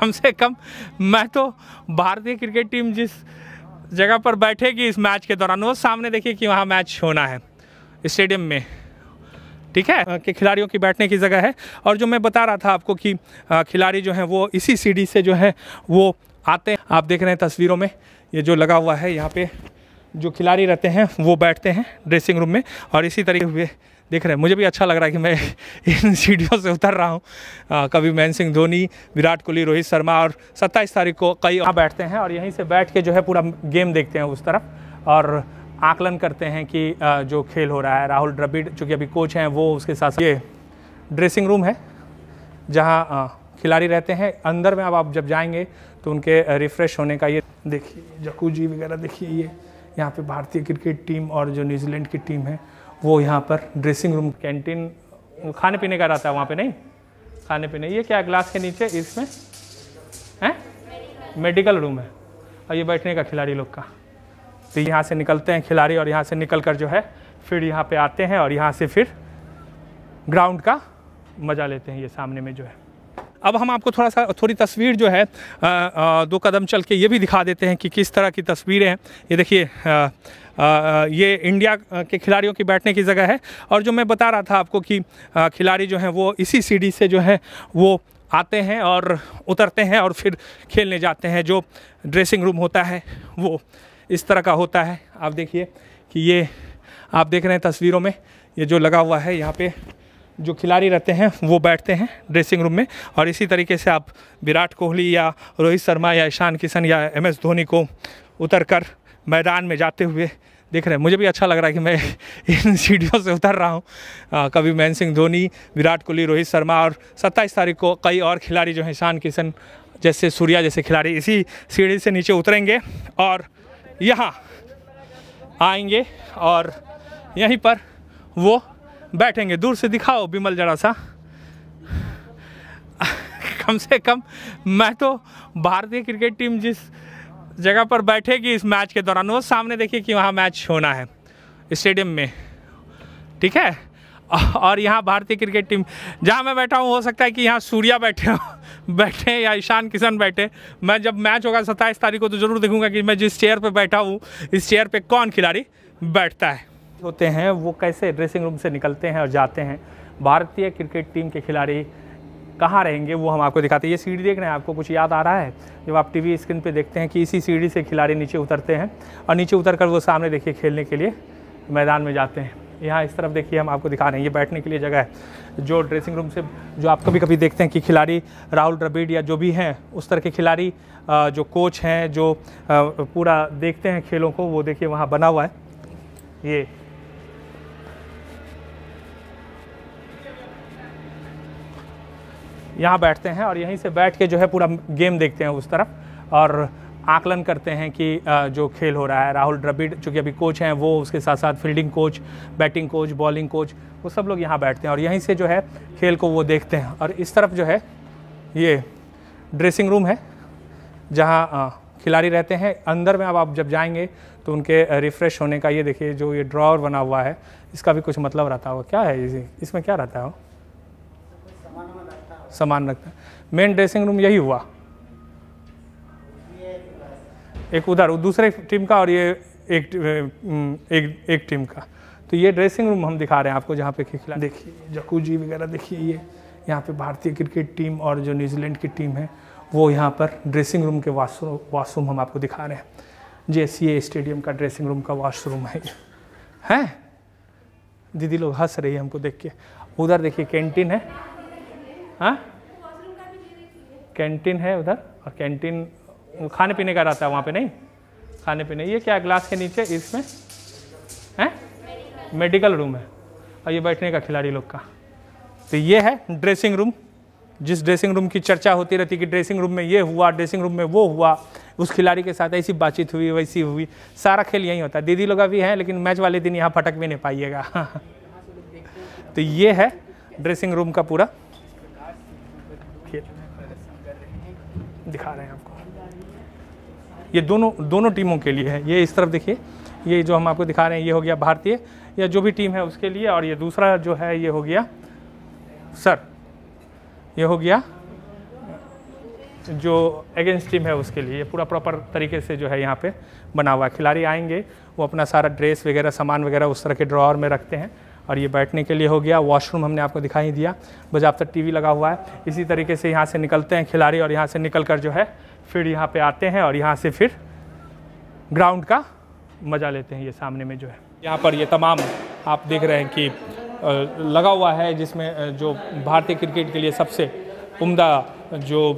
कम से कम मैं तो भारतीय क्रिकेट टीम जिस जगह पर बैठेगी इस मैच के दौरान वो सामने देखिए कि वहाँ मैच होना है स्टेडियम में ठीक है हाँ। कि खिलाड़ियों की बैठने की जगह है और जो मैं बता रहा था आपको कि खिलाड़ी जो हैं वो इसी सीढ़ी से जो है वो आते हैं आप देख रहे हैं तस्वीरों में ये जो लगा हुआ है यहाँ पे जो खिलाड़ी रहते हैं वो बैठते हैं ड्रेसिंग रूम में और इसी तरीके हुए देख रहे हैं मुझे भी अच्छा लग रहा है कि मैं इन सीढ़ियों से उतर रहा हूँ कभी महेंद्र सिंह धोनी विराट कोहली रोहित शर्मा और सत्ताईस तारीख को कई वहाँ बैठते हैं और यहीं से बैठ के जो है पूरा गेम देखते हैं उस तरफ और आकलन करते हैं कि जो खेल हो रहा है राहुल द्रविड़ चूँकि अभी कोच हैं वो उसके साथ ये ड्रेसिंग रूम है जहाँ खिलाड़ी रहते हैं अंदर में अब आप जब जाएंगे तो उनके रिफ़्रेश होने का ये देखिए जकूजी वगैरह देखिए ये यहाँ पे भारतीय क्रिकेट टीम और जो न्यूजीलैंड की टीम है वो यहाँ पर ड्रेसिंग रूम कैंटीन खाने पीने का रहता है वहाँ पे नहीं खाने पीने ये क्या ग्लास के नीचे इसमें हैं मेडिकल रूम है और ये बैठने का खिलाड़ी लोग का तो यहाँ से निकलते हैं खिलाड़ी और यहाँ से निकल कर जो है फिर यहाँ पर आते हैं और यहाँ से फिर ग्राउंड का मज़ा लेते हैं ये सामने में जो है अब हम आपको थोड़ा सा थोड़ी तस्वीर जो है आ, आ, दो कदम चल के ये भी दिखा देते हैं कि किस तरह की तस्वीरें हैं ये देखिए ये इंडिया के खिलाड़ियों की बैठने की जगह है और जो मैं बता रहा था आपको कि खिलाड़ी जो हैं वो इसी सीढ़ी से जो है वो आते हैं और उतरते हैं और फिर खेलने जाते हैं जो ड्रेसिंग रूम होता है वो इस तरह का होता है आप देखिए कि ये आप देख रहे हैं तस्वीरों में ये जो लगा हुआ है यहाँ पे जो खिलाड़ी रहते हैं वो बैठते हैं ड्रेसिंग रूम में और इसी तरीके से आप विराट कोहली या रोहित शर्मा या ईशान किशन या एम एस धोनी को उतर कर मैदान में जाते हुए देख रहे हैं मुझे भी अच्छा लग रहा है कि मैं इन सीढ़ियों से उतर रहा हूँ कभी महेंद्र सिंह धोनी विराट कोहली रोहित शर्मा और सत्ताईस तारीख को कई और खिलाड़ी जो हैं ईशान किशन जैसे सूर्या जैसे खिलाड़ी इसी सीढ़ी से नीचे उतरेंगे और यहाँ आएंगे और यहीं पर वो बैठेंगे दूर से दिखाओ बिमल जरा सा कम से कम मैं तो भारतीय क्रिकेट टीम जिस जगह पर बैठेगी इस मैच के दौरान वो सामने देखिए कि वहाँ मैच होना है स्टेडियम में ठीक है और यहाँ भारतीय क्रिकेट टीम जहाँ मैं बैठा हूँ हो सकता है कि यहाँ सूर्या बैठे हो बैठे या ईशान किशन बैठे मैं जब मैच होगा सत्ताईस तारीख को तो ज़रूर देखूंगा कि मैं जिस चेयर पर बैठा हूँ इस चेयर पर कौन खिलाड़ी बैठता है होते हैं वो कैसे ड्रेसिंग रूम से निकलते हैं और जाते हैं भारतीय क्रिकेट टीम के खिलाड़ी कहाँ रहेंगे वो हम आपको दिखाते हैं ये सीढ़ी देख रहे हैं आपको कुछ याद आ रहा है जब आप टीवी स्क्रीन पे देखते हैं कि इसी सीढ़ी से खिलाड़ी नीचे उतरते हैं और नीचे उतर कर वो सामने देखिए खेलने के लिए मैदान में जाते हैं यहाँ इस तरफ देखिए हम आपको दिखा रहे हैं ये बैठने के लिए जगह है जो ड्रेसिंग रूम से जो आप कभी कभी देखते हैं कि खिलाड़ी राहुल द्रविड़ या जो भी हैं उस तरह के खिलाड़ी जो कोच हैं जो पूरा देखते हैं खेलों को वो देखिए वहाँ बना हुआ है ये यहाँ बैठते हैं और यहीं से बैठ के जो है पूरा गेम देखते हैं उस तरफ और आकलन करते हैं कि जो खेल हो रहा है राहुल द्रविड़ चूँकि अभी कोच हैं वो उसके साथ साथ fielding coach batting coach bowling coach वो सब लोग यहाँ बैठते हैं और यहीं से जो है खेल को वो देखते हैं और इस तरफ जो है ये ड्रेसिंग रूम है जहाँ खिलाड़ी रहते हैं अंदर में अब आप जब जाएंगे तो उनके रिफ़्रेश होने का ये देखिए जो ये ड्रॉवर बना हुआ है इसका भी कुछ मतलब रहता होगा क्या है इसमें क्या रहता है सामान रखते हैं मेन ड्रेसिंग रूम यही हुआ एक उधर दूसरे टीम का और ये एक एक एक टीम का तो ये ड्रेसिंग रूम हम दिखा रहे हैं आपको जहाँ पे खिला देखिए जकूजी वगैरह देखिए ये यहाँ पे भारतीय क्रिकेट टीम और जो न्यूजीलैंड की टीम है वो यहाँ पर ड्रेसिंग रूम के वाशरूम वाशरूम हम आपको दिखा रहे हैं जे सी स्टेडियम का ड्रेसिंग रूम का वाशरूम है हैं दीदी लोग हंस रही है हमको देख के उधर देखिए कैंटीन है हाँ कैंटीन है उधर और कैंटीन खाने पीने का रहता है वहाँ पे नहीं खाने पीने ये क्या ग्लास के नीचे इसमें है मेडिकल रूम है और ये बैठने का खिलाड़ी लोग का तो ये है ड्रेसिंग रूम जिस ड्रेसिंग रूम की चर्चा होती रहती कि ड्रेसिंग रूम में ये हुआ ड्रेसिंग रूम में वो हुआ उस खिलाड़ी के साथ ऐसी बातचीत हुई वैसी हुई सारा खेल यहीं होता है दीदी लोग अभी हैं लेकिन मैच वाले दिन यहाँ फटक भी नहीं पाइएगा तो ये है ड्रेसिंग रूम का पूरा दिखा रहे हैं आपको ये दोनों दोनों टीमों के लिए है ये इस तरफ देखिए ये जो हम आपको दिखा रहे हैं ये हो गया भारतीय या जो भी टीम है उसके लिए और ये दूसरा जो है ये हो गया सर ये हो गया जो अगेंस्ट टीम है उसके लिए पूरा प्रॉपर तरीके से जो है यहाँ पे बना हुआ है खिलाड़ी आएंगे वो अपना सारा ड्रेस वगैरह सामान वगैरह उस तरह के ड्रॉर में रखते हैं और ये बैठने के लिए हो गया वॉशरूम हमने आपको दिखाई ही दिया बजाबतर टीवी लगा हुआ है इसी तरीके से यहाँ से निकलते हैं खिलाड़ी और यहाँ से निकल कर जो है फिर यहाँ पर आते हैं और यहाँ से फिर ग्राउंड का मज़ा लेते हैं ये सामने में जो है यहाँ पर ये तमाम आप देख रहे हैं कि लगा हुआ है जिसमें जो भारतीय क्रिकेट के लिए सबसे उम्दा जो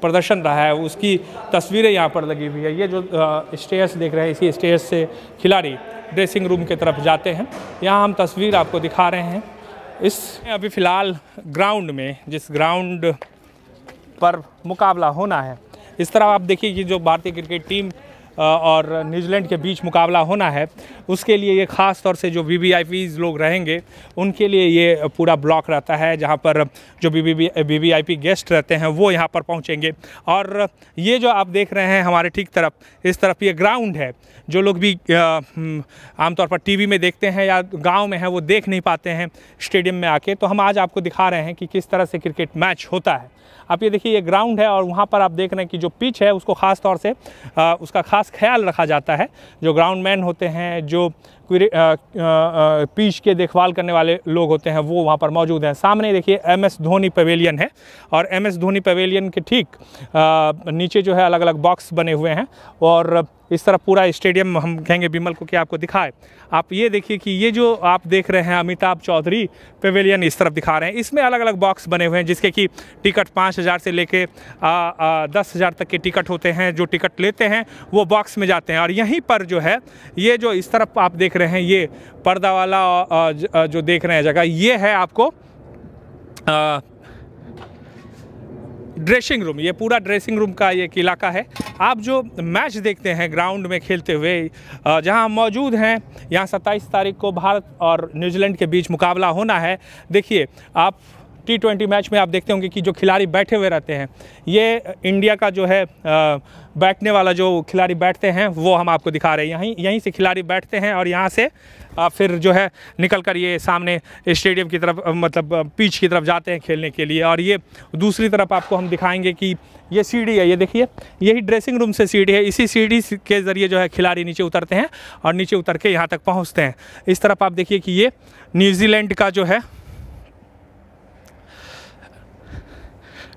प्रदर्शन रहा है उसकी तस्वीरें यहाँ पर लगी हुई है ये जो स्टेयर्स देख रहे हैं इसी स्टेयर्स से खिलाड़ी ड्रेसिंग रूम के तरफ जाते हैं यहाँ हम तस्वीर आपको दिखा रहे हैं इस अभी फ़िलहाल ग्राउंड में जिस ग्राउंड पर मुकाबला होना है इस तरह आप देखिए कि जो भारतीय क्रिकेट टीम और न्यूजीलैंड के बीच मुकाबला होना है उसके लिए ये ख़ास तौर से जो वी वी लोग रहेंगे उनके लिए ये पूरा ब्लॉक रहता है जहाँ पर जो वी वी गेस्ट रहते हैं वो यहाँ पर पहुँचेंगे और ये जो आप देख रहे हैं हमारे ठीक तरफ इस तरफ ये ग्राउंड है जो लोग भी हम्म, आमतौर पर टी में देखते हैं या गाँव में हैं वो देख नहीं पाते हैं स्टेडियम में आके तो हम आज आपको दिखा रहे हैं कि किस तरह से क्रिकेट मैच होता है आप ये देखिए ये ग्राउंड है और वहाँ पर आप देख रहे हैं कि जो पिच है उसको ख़ास तौर से आ, उसका खास खास ख्याल रखा जाता है जो ग्राउंड मैन होते हैं जो पीच के देखभाल करने वाले लोग होते हैं वो वहाँ पर मौजूद हैं सामने देखिए एम एस धोनी पवेलियन है और एम एस धोनी पवेलियन के ठीक नीचे जो है अलग अलग बॉक्स बने हुए हैं और इस तरह पूरा स्टेडियम हम कहेंगे बिमल को कि आपको दिखाए आप ये देखिए कि ये जो आप देख रहे हैं अमिताभ चौधरी पवेलियन इस तरफ दिखा रहे हैं इसमें अलग अलग बॉक्स बने हुए हैं जिसके कि टिकट पाँच हज़ार से लेके दस हज़ार तक के टिकट होते हैं जो टिकट लेते हैं वो बॉक्स में जाते हैं और यहीं पर जो है ये जो इस तरफ आप देख रहे हैं ये पर्दा वाला जो देख रहे हैं जगह ये है आपको आ, ड्रेसिंग रूम ये पूरा ड्रेसिंग रूम का ये एक इलाका है आप जो मैच देखते हैं ग्राउंड में खेलते हुए जहां हम मौजूद हैं यहां 27 तारीख को भारत और न्यूजीलैंड के बीच मुकाबला होना है देखिए आप टी मैच में आप देखते होंगे कि जो खिलाड़ी बैठे हुए रहते हैं ये इंडिया का जो है बैठने वाला जो खिलाड़ी बैठते हैं वो हम आपको दिखा रहे हैं यहीं यहीं से खिलाड़ी बैठते हैं और यहाँ से फिर जो है निकल कर ये सामने स्टेडियम की तरफ मतलब पीच की तरफ जाते हैं खेलने के लिए और ये दूसरी तरफ आपको हम दिखाएंगे कि ये सीढ़ी है ये देखिए यही ड्रेसिंग रूम से सीढ़ी है इसी सीढ़ी के ज़रिए जो है खिलाड़ी नीचे उतरते हैं और नीचे उतर के यहाँ तक पहुँचते हैं इस तरफ आप देखिए कि ये न्यूजीलैंड का जो है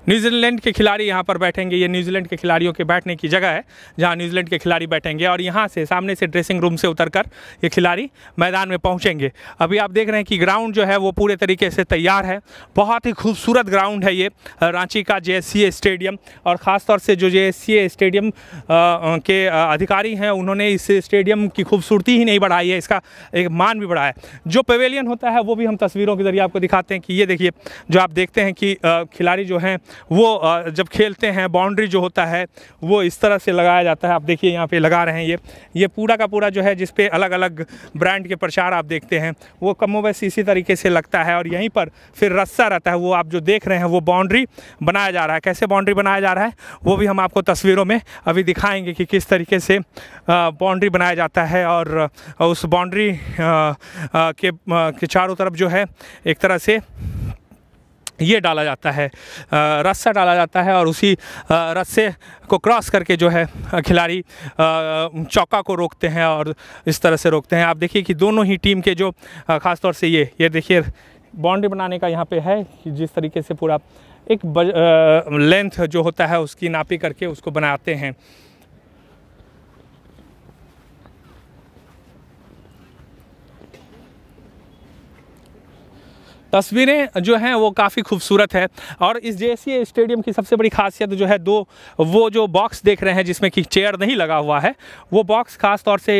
न्यूजीलैंड के खिलाड़ी यहाँ पर बैठेंगे ये न्यूजीलैंड के खिलाड़ियों के बैठने की जगह है जहाँ न्यूजीलैंड के खिलाड़ी बैठेंगे और यहाँ से सामने से ड्रेसिंग रूम से उतर कर ये खिलाड़ी मैदान में पहुँचेंगे अभी आप देख रहे हैं कि ग्राउंड जो है वो पूरे तरीके से तैयार है बहुत ही खूबसूरत ग्राउंड है ये रांची का जे स्टेडियम और ख़ासतौर से जो जे स्टेडियम के अधिकारी हैं उन्होंने इस स्टेडियम की खूबसूरती ही नहीं बढ़ाई है इसका एक मान भी बढ़ाया है जो पवेलियन होता है वो भी हम तस्वीरों के ज़रिए आपको दिखाते हैं कि ये देखिए जो आप देखते हैं कि खिलाड़ी जो हैं वो जब खेलते हैं बाउंड्री जो होता है वो इस तरह से लगाया जाता है आप देखिए यहाँ पे लगा रहे हैं ये ये पूरा का पूरा जो है जिसपे अलग अलग ब्रांड के प्रचार आप देखते हैं वो कमो वैसे इसी तरीके से लगता है और यहीं पर फिर रस्सा रहता है वो आप जो देख रहे हैं वो बाउंड्री बनाया जा रहा है कैसे बाउंड्री बनाया जा रहा है वो भी हम आपको तस्वीरों में अभी दिखाएंगे कि किस तरीके से बाउंड्री बनाया जाता है और उस बाउंड्री के चारों तरफ जो है एक तरह से ये डाला जाता है रस्सा डाला जाता है और उसी रस्से को क्रॉस करके जो है खिलाड़ी चौका को रोकते हैं और इस तरह से रोकते हैं आप देखिए कि दोनों ही टीम के जो ख़ासतौर से ये ये देखिए बाउंड्री बनाने का यहाँ पे है जिस तरीके से पूरा एक लेंथ जो होता है उसकी नापी करके उसको बनाते हैं तस्वीरें जो हैं वो काफ़ी खूबसूरत है और इस जे स्टेडियम की सबसे बड़ी खासियत जो है दो वो जो बॉक्स देख रहे हैं जिसमें कि चेयर नहीं लगा हुआ है वो बॉक्स खास तौर से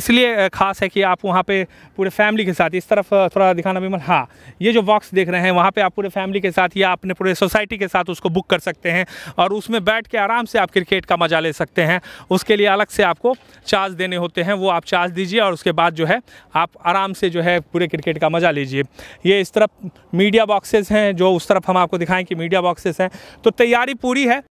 इसलिए ख़ास है कि आप वहाँ पे पूरे फैमिली के साथ इस तरफ थोड़ा दिखाना भी मन हाँ ये जो बॉक्स देख रहे हैं वहाँ पर आप पूरे फैमिली के साथ या अपने पूरे सोसाइटी के साथ उसको बुक कर सकते हैं और उसमें बैठ के आराम से आप क्रिकेट का मज़ा ले सकते हैं उसके लिए अलग से आपको चार्ज देने होते हैं वो आप चार्ज दीजिए और उसके बाद जो है आप आराम से जो है पूरे क्रिकेट का मज़ा लीजिए ये इस तरफ मीडिया बॉक्सेस हैं जो उस तरफ हम आपको दिखाएं कि मीडिया बॉक्सेस हैं तो तैयारी पूरी है